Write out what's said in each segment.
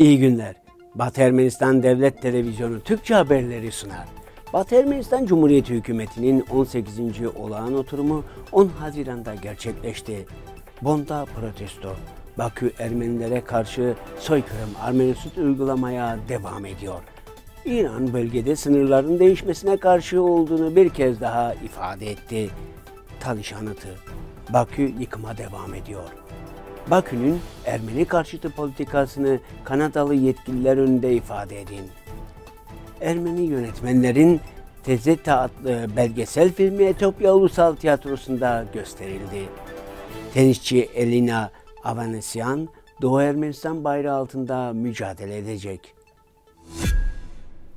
İyi günler. Batı Ermenistan Devlet Televizyonu Türkçe haberleri sunar. Batı Ermenistan Cumhuriyeti Hükümeti'nin 18. olağan oturumu 10 Haziran'da gerçekleşti. Bonda protesto, Bakü Ermenilere karşı soykırım armenüsüt uygulamaya devam ediyor. İran bölgede sınırların değişmesine karşı olduğunu bir kez daha ifade etti. Talış Bakü yıkıma devam ediyor. Bakü'nün Ermeni karşıtı politikasını Kanadalı yetkililer önünde ifade edin. Ermeni yönetmenlerin Tezeta adlı belgesel filmi Etopya Ulusal Tiyatrosu'nda gösterildi. Tenisçi Elina Avanesian, Doğu Ermenistan bayrağı altında mücadele edecek.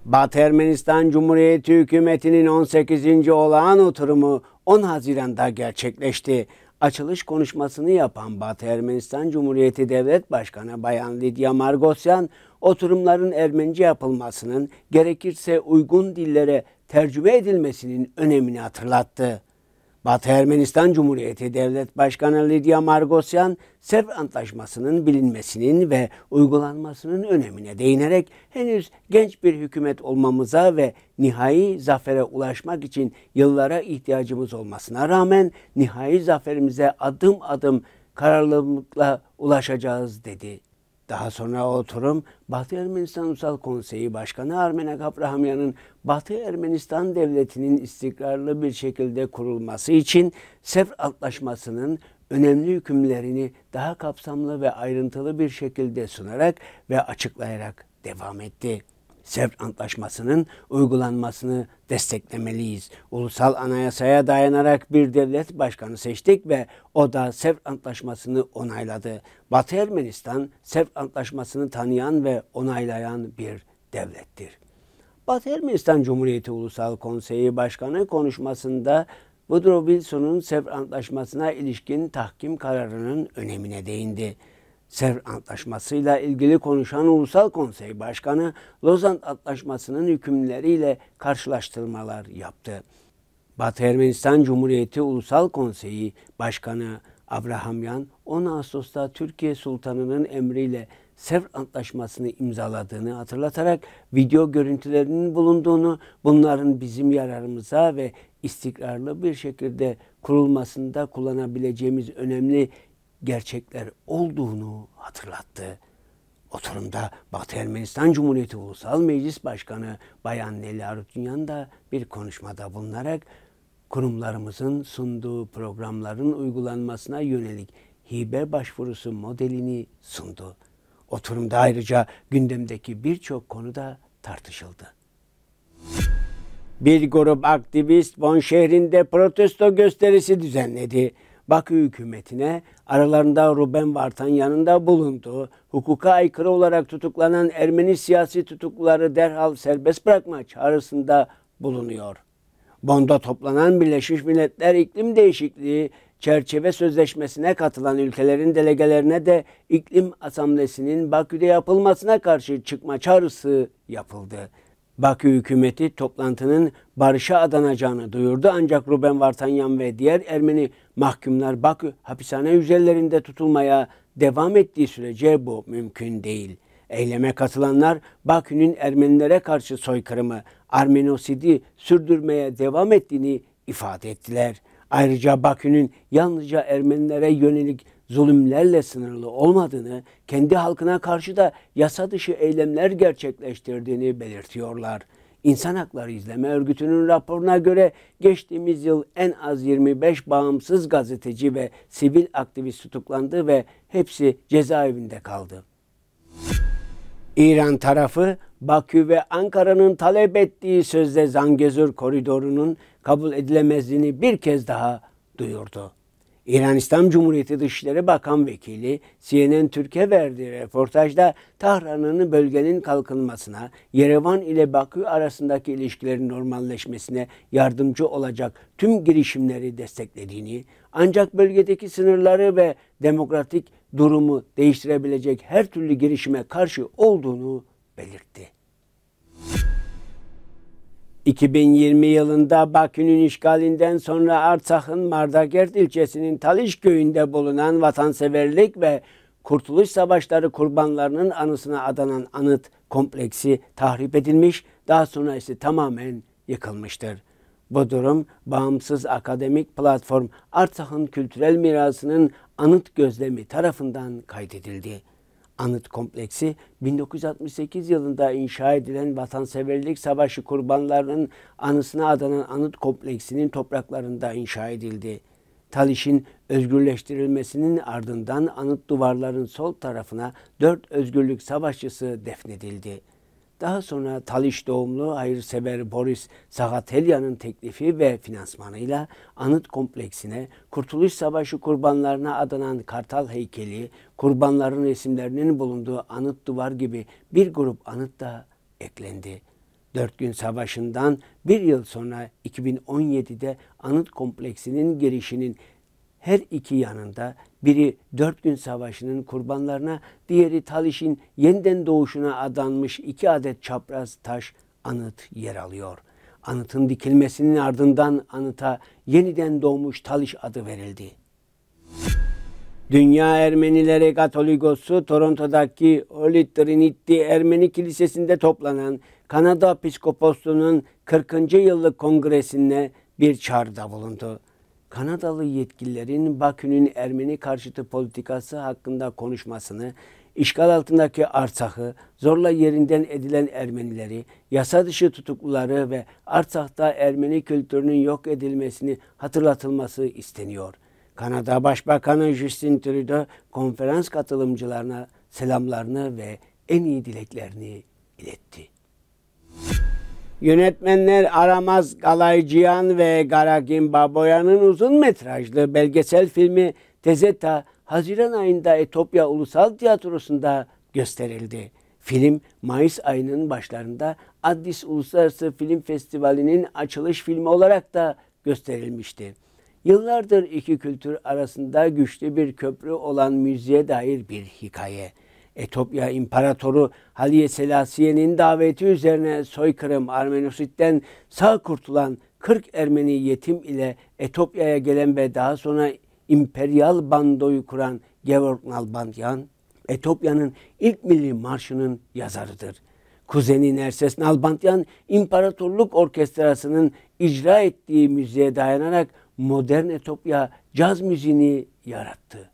Batı Ermenistan Cumhuriyeti Hükümeti'nin 18. olağan oturumu 10 Haziran'da gerçekleşti açılış konuşmasını yapan Batı Ermenistan Cumhuriyeti Devlet Başkanı Bayan Lidya Margosyan, oturumların Ermenice yapılmasının gerekirse uygun dillere tercüme edilmesinin önemini hatırlattı. Batı Ermenistan Cumhuriyeti Devlet Başkanı Lidya Margosyan, Serv Antlaşması'nın bilinmesinin ve uygulanmasının önemine değinerek henüz genç bir hükümet olmamıza ve nihai zafere ulaşmak için yıllara ihtiyacımız olmasına rağmen nihai zaferimize adım adım kararlılıkla ulaşacağız dedi. Daha sonra oturum Batı Ermenistan Ulusal Konseyi Başkanı Armenak Abrahamyan'ın Batı Ermenistan Devleti'nin istikrarlı bir şekilde kurulması için Sevr Antlaşması'nın önemli hükümlerini daha kapsamlı ve ayrıntılı bir şekilde sunarak ve açıklayarak devam etti. Sevr Antlaşması'nın uygulanmasını desteklemeliyiz. Ulusal anayasaya dayanarak bir devlet başkanı seçtik ve o da Sevr Antlaşması'nı onayladı. Batı Ermenistan Sevr Antlaşması'nı tanıyan ve onaylayan bir devlettir. Batı Ermenistan Cumhuriyeti Ulusal Konseyi Başkanı konuşmasında Woodrow Wilson'un Sevr Antlaşması'na ilişkin tahkim kararının önemine değindi. Sevr Antlaşması'yla ilgili konuşan Ulusal Konsey Başkanı Lozan Antlaşması'nın hükümleriyle karşılaştırmalar yaptı. Batı Ermenistan Cumhuriyeti Ulusal Konseyi Başkanı Abrahamyan 10 Ağustos'ta Türkiye Sultanı'nın emriyle Sevr Antlaşması'nı imzaladığını hatırlatarak video görüntülerinin bulunduğunu, bunların bizim yararımıza ve istikrarlı bir şekilde kurulmasında kullanabileceğimiz önemli gerçekler olduğunu hatırlattı. Oturumda Batı Ermenistan Cumhuriyeti Ulusal Meclis Başkanı Bayan Nelly Arutunyan da bir konuşmada bulunarak kurumlarımızın sunduğu programların uygulanmasına yönelik hibe başvurusu modelini sundu. Oturumda ayrıca gündemdeki birçok konuda tartışıldı. Bir grup aktivist Bon şehrinde protesto gösterisi düzenledi. Bakü hükümetine aralarında Ruben Vartan yanında bulunduğu, hukuka aykırı olarak tutuklanan Ermeni siyasi tutukluları derhal serbest bırakma çağrısında bulunuyor. Bonda toplanan Birleşmiş Milletler İklim Değişikliği Çerçeve Sözleşmesi'ne katılan ülkelerin delegelerine de iklim asamblesinin Bakü'de yapılmasına karşı çıkma çağrısı yapıldı. Bakü hükümeti toplantının barışa adanacağını duyurdu ancak Ruben Vartanyan ve diğer Ermeni mahkumlar Bakü hapishane hücrelerinde tutulmaya devam ettiği sürece bu mümkün değil. Eyleme katılanlar Bakü'nün Ermenilere karşı soykırımı, Armenosidi sürdürmeye devam ettiğini ifade ettiler. Ayrıca Bakü'nün yalnızca Ermenilere yönelik zulümlerle sınırlı olmadığını, kendi halkına karşı da yasa dışı eylemler gerçekleştirdiğini belirtiyorlar. İnsan Hakları İzleme Örgütü'nün raporuna göre geçtiğimiz yıl en az 25 bağımsız gazeteci ve sivil aktivist tutuklandı ve hepsi cezaevinde kaldı. İran tarafı Bakü ve Ankara'nın talep ettiği sözde Zangezur koridorunun kabul edilemezliğini bir kez daha duyurdu. İran İslam Cumhuriyeti Dışişleri Bakan Vekili CNN Türkiye verdiği röportajda Tahran'ın bölgenin kalkınmasına, Yerevan ile Bakü arasındaki ilişkilerin normalleşmesine yardımcı olacak tüm girişimleri desteklediğini, ancak bölgedeki sınırları ve demokratik durumu değiştirebilecek her türlü girişime karşı olduğunu belirtti. 2020 yılında Bakü'nün işgalinden sonra Artsakh'ın Mardagert ilçesinin Taliş köyünde bulunan vatanseverlik ve Kurtuluş Savaşları kurbanlarının anısına adanan anıt kompleksi tahrip edilmiş, daha sonra ise tamamen yıkılmıştır. Bu durum bağımsız akademik platform Artsakh'ın kültürel mirasının anıt gözlemi tarafından kaydedildi. Anıt Kompleksi 1968 yılında inşa edilen Vatanseverlik Savaşı kurbanlarının anısına adanan anıt kompleksinin topraklarında inşa edildi. Taliş'in özgürleştirilmesinin ardından anıt duvarların sol tarafına dört özgürlük savaşçısı defnedildi. Daha sonra Taliş doğumlu hayırsever Boris Sagatelyan'ın teklifi ve finansmanıyla anıt kompleksine Kurtuluş Savaşı kurbanlarına adanan kartal heykeli, kurbanların resimlerinin bulunduğu anıt duvar gibi bir grup anıt da eklendi. Dört gün savaşından bir yıl sonra 2017'de anıt kompleksinin girişinin her iki yanında biri dört gün savaşının kurbanlarına, diğeri Taliş'in yeniden doğuşuna adanmış iki adet çapraz taş anıt yer alıyor. Anıtın dikilmesinin ardından anıta yeniden doğmuş Talış adı verildi. Dünya Ermenilere Katolikosu Toronto'daki Holy Trinity Ermeni Kilisesi'nde toplanan Kanada Piskoposluğunun 40. yıllık kongresine bir çağrıda bulundu. Kanadalı yetkililerin Bakü'nün Ermeni karşıtı politikası hakkında konuşmasını, işgal altındaki Arsak'ı, zorla yerinden edilen Ermenileri, yasa dışı tutukluları ve Arsak'ta Ermeni kültürünün yok edilmesini hatırlatılması isteniyor. Kanada Başbakanı Justin Trudeau konferans katılımcılarına selamlarını ve en iyi dileklerini iletti. Yönetmenler Aramaz Galayciyan ve Garagin Baboyan'ın uzun metrajlı belgesel filmi Tezeta Haziran ayında Etopya Ulusal Tiyatrosu'nda gösterildi. Film Mayıs ayının başlarında Addis Uluslararası Film Festivali'nin açılış filmi olarak da gösterilmişti. Yıllardır iki kültür arasında güçlü bir köprü olan müziğe dair bir hikaye. Etopya İmparatoru Haliye Selassiye'nin daveti üzerine soykırım Armenosit'ten sağ kurtulan 40 Ermeni yetim ile Etopya'ya gelen ve daha sonra İmperyal Bando'yu kuran Georg Nalbandyan, Etopya'nın ilk milli marşının yazarıdır. Kuzeni Nerses Nalbandyan, İmparatorluk Orkestrası'nın icra ettiği müziğe dayanarak modern Etopya caz müziğini yarattı.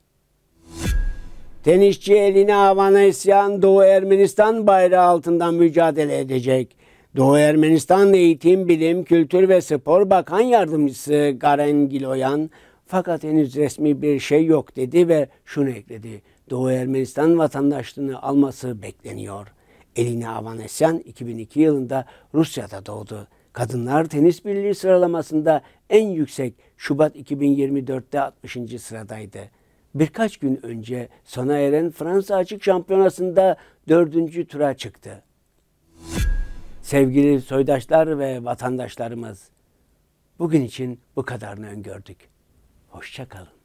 Tenisçi Elini Havana isyan Doğu Ermenistan bayrağı altından mücadele edecek. Doğu Ermenistan Eğitim, Bilim, Kültür ve Spor Bakan Yardımcısı Garen Giloyan fakat henüz resmi bir şey yok dedi ve şunu ekledi. Doğu Ermenistan vatandaşlığını alması bekleniyor. Elini Avanasyan 2002 yılında Rusya'da doğdu. Kadınlar Tenis Birliği sıralamasında en yüksek Şubat 2024'te 60. sıradaydı birkaç gün önce sona eren Fransa Açık Şampiyonası'nda dördüncü tura çıktı. Sevgili soydaşlar ve vatandaşlarımız, bugün için bu kadarını öngördük. Hoşçakalın.